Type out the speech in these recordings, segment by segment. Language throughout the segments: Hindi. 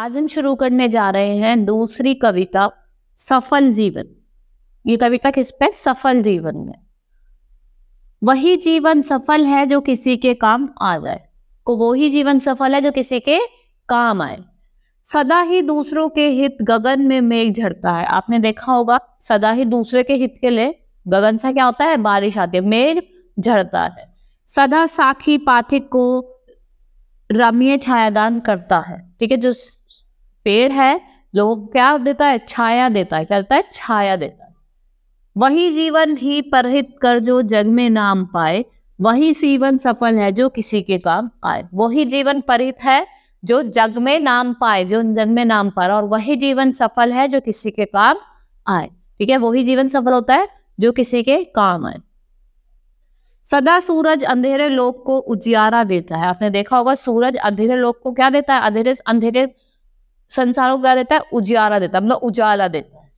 आज हम शुरू करने जा रहे हैं दूसरी कविता सफल जीवन ये कविता किस पे सफल जीवन में वही जीवन सफल है जो किसी के काम आ जाए को वही जीवन सफल है जो किसी के काम आए सदा ही दूसरों के हित गगन में मेघ झड़ता है आपने देखा होगा सदा ही दूसरे के हित के लिए गगन सा क्या होता है बारिश आती है मेघ झड़ता है सदा साखी पाथिक को रमीय छायादान करता है ठीक है जो पेड़ है लोग क्या देता है छाया देता है क्या देता है छाया देता है वही जीवन ही परहित कर जो जग में नाम पाए वही जीवन सफल है जो किसी के काम आए वही जीवन परित है जो जग में नाम पाए जो जग में नाम पाए और वही जीवन सफल है जो किसी के काम आए ठीक है वही जीवन सफल होता है जो किसी के काम आए सदा सूरज अंधेरे लोग को उजियारा देता है आपने देखा होगा सूरज अंधेरे लोग को क्या देता है अंधेरे अंधेरे संसारों को क्या देता है उजियारा देता मतलब उजाला देता है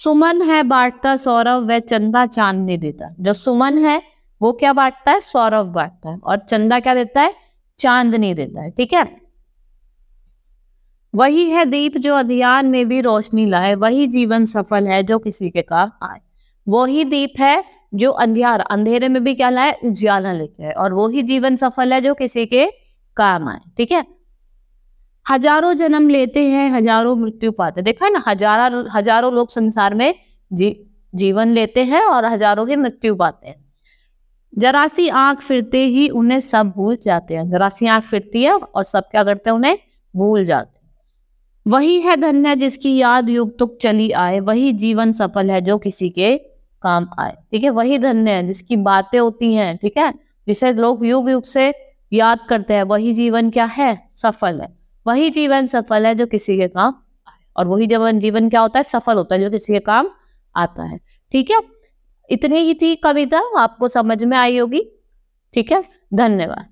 सुमन है बांटता सौरभ वह चंदा चांदनी देता जो सुमन है वो क्या बांटता है सौरव बांटता है और चंदा क्या देता है चांदनी देता है ठीक है वही है दीप जो अध्ययन में भी रोशनी लाए वही जीवन सफल है जो किसी के काम आए वही दीप है जो अंधेरा अंधेरे में भी क्या लाए उजाला लेके आए और वही जीवन सफल है जो किसी के काम आए ठीक है हजारों जन्म लेते हैं हजारों मृत्यु पाते देखा है ना हजारा हजारों लोग संसार में जी, जीवन लेते हैं और हजारों की मृत्यु पाते हैं जरासी आंख फिरते ही उन्हें सब भूल जाते हैं जरासी आंख फिरती है और सब क्या करते हैं उन्हें भूल जाते हैं वही है धन्य जिसकी याद युग तुक चली आए वही जीवन सफल है जो किसी के काम आए ठीक है वही धन्य है जिसकी बातें होती हैं ठीक है जिसे लोग युग युग से याद करते हैं वही जीवन क्या है सफल है वही जीवन सफल है जो किसी के काम और वही जीवन जीवन क्या होता है सफल होता है जो किसी के काम आता है ठीक है इतनी ही थी कविता आपको समझ में आई होगी ठीक है धन्यवाद